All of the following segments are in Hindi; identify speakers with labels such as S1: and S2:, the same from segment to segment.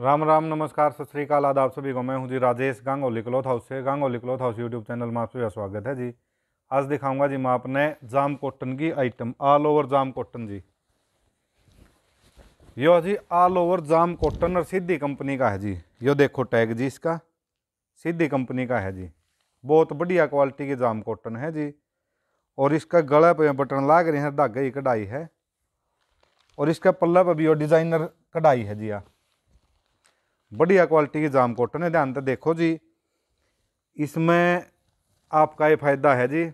S1: राम राम नमस्कार सत श्रीकाल आदाब सभी को मैं हूँ जी राजेश गांगोली क्लोथ हाउस से Gangoli cloth house YouTube channel में आप सभी का स्वागत है जी आज दिखाऊंगा जी मैं आपने जाम कॉटन की item all over jam cotton जी यो जी ऑल ओवर जाम कॉटन और सीधी कंपनी का है जी यो देखो टैग जी इसका सीधी कंपनी का है जी बहुत बढ़िया क्वालिटी की जाम कॉटन है जी और इसका गला पर बटन लाग रहे हैं धागे की कढ़ाई है और इसका पल्ला पर भी और डिज़ाइनर कढ़ाई है जी आप बढ़िया क्वालिटी की जाम कॉटन है ध्यान तो देखो जी इसमें आपका ये फ़ायदा है जी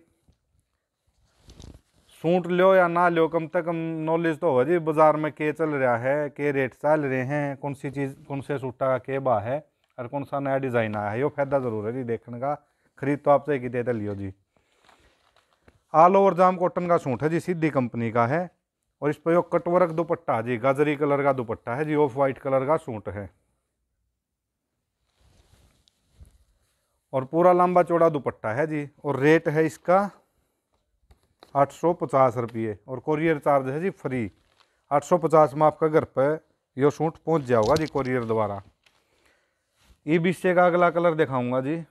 S1: सूट लो या ना लो कम से कम नॉलेज तो हो जी बाज़ार में के चल रहा है के रेट चल रहे हैं कौन सी चीज़ कौन से सूटा का के बा है और कौन सा नया डिज़ाइन आया है ये फ़ायदा ज़रूर है जी देखने का खरीद तो आप एक ही देते लियो जी ऑल ओवर जाम कॉटन का सूट है जी सीधी कंपनी का है और इस पर यो कटवर्क दुपट्टा जी गाजरी कलर का दुपट्टा है जी ऑफ वाइट कलर का सूट है और पूरा लंबा चौड़ा दुपट्टा है जी और रेट है इसका आठ सौ पचास रुपये और कोरियर चार्ज है जी फ्री आठ सौ पचास में आपका घर पर यह सूट पहुंच जाओगा जी कोरियर द्वारा ई से का अगला कलर दिखाऊंगा जी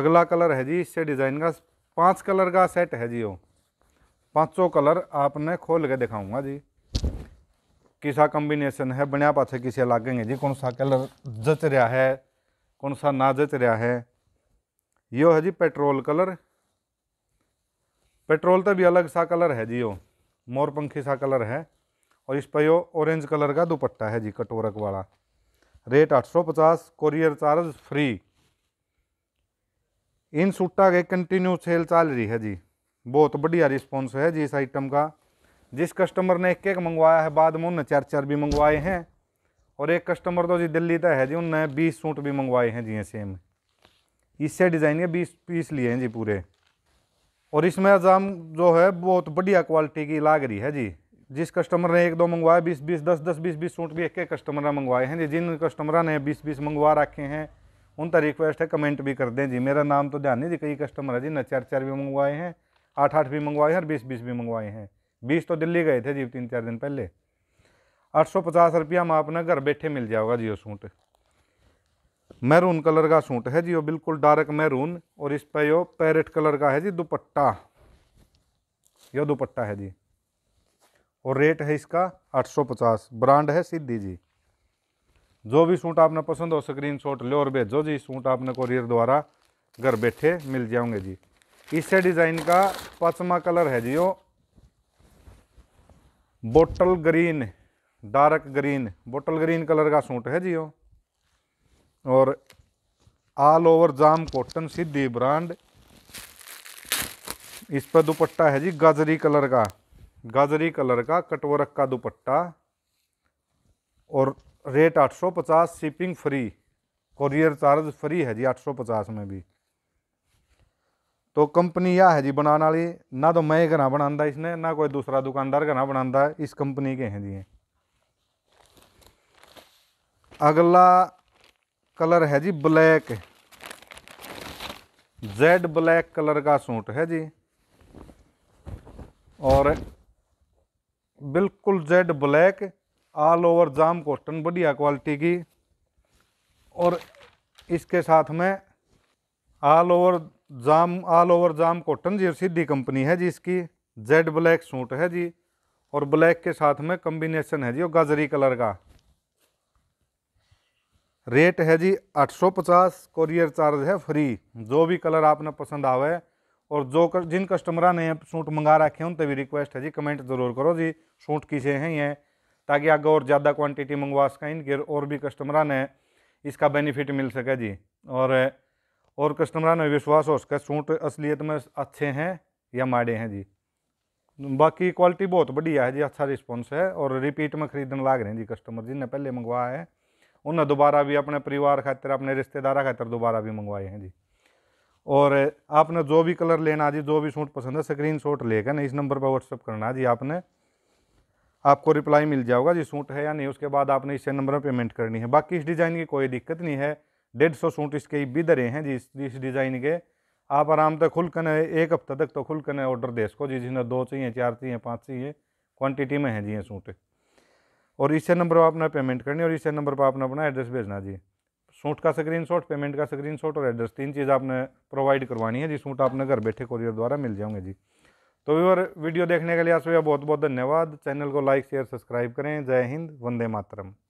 S1: अगला कलर है जी इससे डिज़ाइन का पांच कलर का सेट है जी वो पाँचों कलर आपने खोल के दिखाऊंगा जी किसा कम्बिनेशन है बनिया पाछे किसे लागेंगे जी कौन सा कलर जच रहा है कौन सा नाजच रहा है यो है जी पेट्रोल कलर पेट्रोल तो भी अलग सा कलर है जी यो मोर पंखी सा कलर है और इस पर यो ऑरेंज कलर का दुपट्टा है जी कटोरक वाला रेट 850 कोरियर चार्ज फ्री इन सूटा के कंटिन्यू सेल चल रही है जी बहुत बढ़िया रिस्पॉन्स है जी इस आइटम का जिस कस्टमर ने एक एक मंगवाया है बाद में उन्हें चार चार भी मंगवाए हैं और एक कस्टमर तो जी दिल्ली तो है जी उनने बीस सूट भी मंगवाए हैं जी सेम इससे डिज़ाइन के बीस पीस लिए हैं जी पूरे और इसमें अजाम जो है बहुत बढ़िया क्वालिटी की लाग रही है जी जिस कस्टमर ने एक दो मंगवाए बीस बीस दस दस बीस बीस सूट भी एक एक कस्टमर ने मंगवाए हैं जी जिन कस्टमर ने बीस बीस मंगवा रखे हैं उन तक रिक्वेस्ट है कमेंट भी कर दें जी मेरा नाम तो ध्यान नहीं जी कई कस्टमर है जी ने चार चार भी मंगवाए हैं आठ आठ भी मंगवाए हैं और बीस बीस भी मंगवाए हैं बीस तो दिल्ली गए थे जी तीन चार दिन पहले आठ सौ पचास रुपया में आपने घर बैठे मिल जाएगा जियो सूट मैरून कलर का सूट है जियो बिल्कुल डार्क मैरून और इस पर यो पैरेट कलर का है जी दुपट्टा यह दुपट्टा है जी और रेट है इसका 850 ब्रांड है सिद्धि जी जो भी सूट आपने पसंद हो स्क्रीनशॉट लो और भेजो जी सूट आपने कोरियर द्वारा घर बैठे मिल जाओगे जी इससे डिज़ाइन का पचमा कलर है जी वो bottle green dark green bottle green colour का सूट है जी जियो और all over jam cotton Siddhi brand इस पर दुपट्टा है जी गाजरी कलर का गाजरी कलर का कटवरक का दुपट्टा और rate 850 shipping free courier charge free है जी 850 में भी तो कंपनी यह है जी बनाने वाली ना तो मैं घना बनाता इसने ना कोई दूसरा दुकानदार घना बनाता इस कंपनी के हैं जी अगला कलर है जी ब्लैक जेड ब्लैक कलर का सूट है जी और बिल्कुल jet black all over jam cotton बढ़िया क्वालिटी की और इसके साथ में all over jam all over jam cotton जी सीधी कंपनी है जी इसकी जेड ब्लैक सूट है जी और ब्लैक के साथ में कम्बिनेशन है जी और गाजरी कलर का रेट है जी 850 कोरियर चार्ज है फ्री जो भी कलर आपने पसंद आवे और जो कर, जिन कस्टमर ने सूट मंगा रखे उन भी रिक्वेस्ट है जी कमेंट ज़रूर करो जी सूट किसे हैं ये ताकि आगे और ज़्यादा क्वांटिटी मंगवा सकें इनके और भी कस्टमर ने इसका बेनिफिट मिल सके जी और और कस्टमर ने विश्वास हो सके सूट असलियत में अच्छे हैं या माड़े हैं जी बाकी क्वालिटी बहुत बढ़िया है जी अच्छा रिस्पॉन्स है और रिपीट में ख़रीदने लाग रहे हैं जी कस्टमर जिन्हें पहले मंगवाया है उन्हें दोबारा भी अपने परिवार खातर अपने रिश्तेदारा खातर दोबारा भी मंगवाए हैं जी और आपने जो भी कलर लेना जी जो भी सूट पसंद है स्क्रीन शॉट लेकर ना इस नंबर पर व्हाट्सअप करना जी आपने आपको रिप्लाई मिल जाएगा जी सूट है या नहीं उसके बाद आपने इसे नंबर पर पेमेंट करनी है बाकी इस डिज़ाइन की कोई दिक्कत नहीं है डेढ़ सौ सूट इसके भी दरे हैं जी इस डिज़ाइन के आप आराम से खुल कर एक हफ्ते तक तो खुल कर ऑर्डर दे इसको जी जिन्हें दो चाहिए चार चाहिए पाँच चाहिए क्वान्टिटी में है जी ये सूट और इसी नंबर पर आपने पेमेंट करनी और इसी नंबर पर आपने अपना एड्रेस भेजना जी सूट का शॉट पेमेंट का शॉट और एड्रेस तीन चीज़ आपने प्रोवाइड करवानी है जी सूट आपने घर बैठे कोरियर द्वारा मिल जाऊंगे जी तो व्यवर वीडियो देखने के लिए आप सभी बहुत बहुत धन्यवाद चैनल को लाइक शेयर सब्सक्राइब करें जय हिंद वंदे मातरम